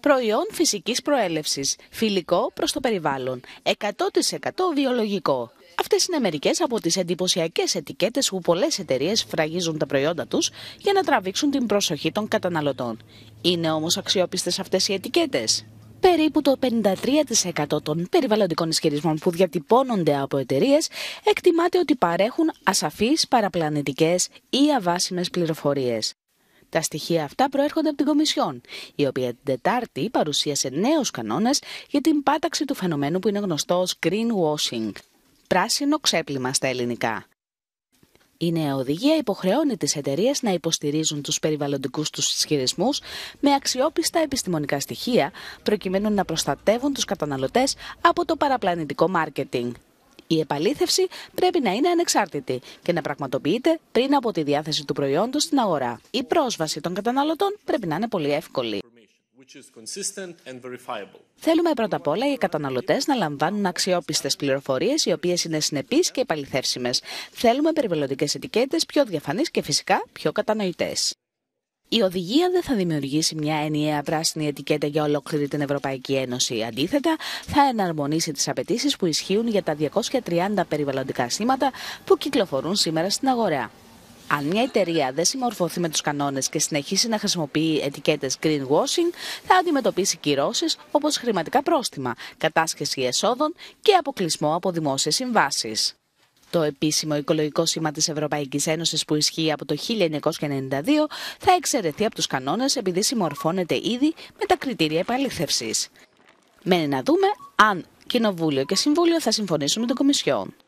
Προϊόν φυσικής προέλευσης, φιλικό προς το περιβάλλον, 100% βιολογικό. Αυτές είναι μερικές από τις εντυπωσιακές ετικέτες που πολλές εταιρείες φραγίζουν τα προϊόντα τους για να τραβήξουν την προσοχή των καταναλωτών. Είναι όμως αξιόπιστες αυτές οι ετικέτες. Περίπου το 53% των περιβαλλοντικών ισχυρισμών που διατυπώνονται από εταιρείες εκτιμάται ότι παρέχουν ασαφείς, παραπλανητικές ή αβάσιμες πληροφορίες. Τα στοιχεία αυτά προέρχονται από την Κομισιόν, η οποία την Τετάρτη παρουσίασε νέους κανόνες για την πάταξη του φαινομένου που είναι γνωστό ως greenwashing. Πράσινο ξέπλυμα στα ελληνικά. Η νέα οδηγία υποχρεώνει τις εταιρείες να υποστηρίζουν τους περιβαλλοντικούς τους ισχυρισμούς με αξιόπιστα επιστημονικά στοιχεία, προκειμένου να προστατεύουν τους καταναλωτές από το παραπλανητικό μάρκετινγκ. Η επαλήθευση πρέπει να είναι ανεξάρτητη και να πραγματοποιείται πριν από τη διάθεση του προϊόντος στην αγορά. Η πρόσβαση των καταναλωτών πρέπει να είναι πολύ εύκολη. Θέλουμε πρώτα απ' όλα οι καταναλωτές να λαμβάνουν αξιόπιστες πληροφορίες, οι οποίες είναι συνεπείς και επαληθεύσιμες. Θέλουμε περιβαλλοντικές ετικέτες πιο διαφανείς και φυσικά πιο κατανοητές. Η οδηγία δεν θα δημιουργήσει μια ενιαία πράσινη ετικέτα για ολόκληρη την Ευρωπαϊκή Ένωση. Αντίθετα, θα εναρμονίσει τις απαιτήσεις που ισχύουν για τα 230 περιβαλλοντικά σήματα που κυκλοφορούν σήμερα στην αγορά. Αν μια εταιρεία δεν συμμορφωθεί με τους κανόνες και συνεχίσει να χρησιμοποιεί ετικέτες greenwashing, θα αντιμετωπίσει κυρώσεις όπως χρηματικά πρόστιμα, κατάσχεση εσόδων και αποκλεισμό από δημόσιες συμβάσεις. Το επίσημο οικολογικό σήμα της Ευρωπαϊκής Ένωσης που ισχύει από το 1992 θα εξαιρεθεί από τους κανόνες επειδή συμμορφώνεται ήδη με τα κριτήρια επαλήθευσης. Μένει να δούμε αν Κοινοβούλιο και Συμβούλιο θα συμφωνήσουν με τον Κομισιόν.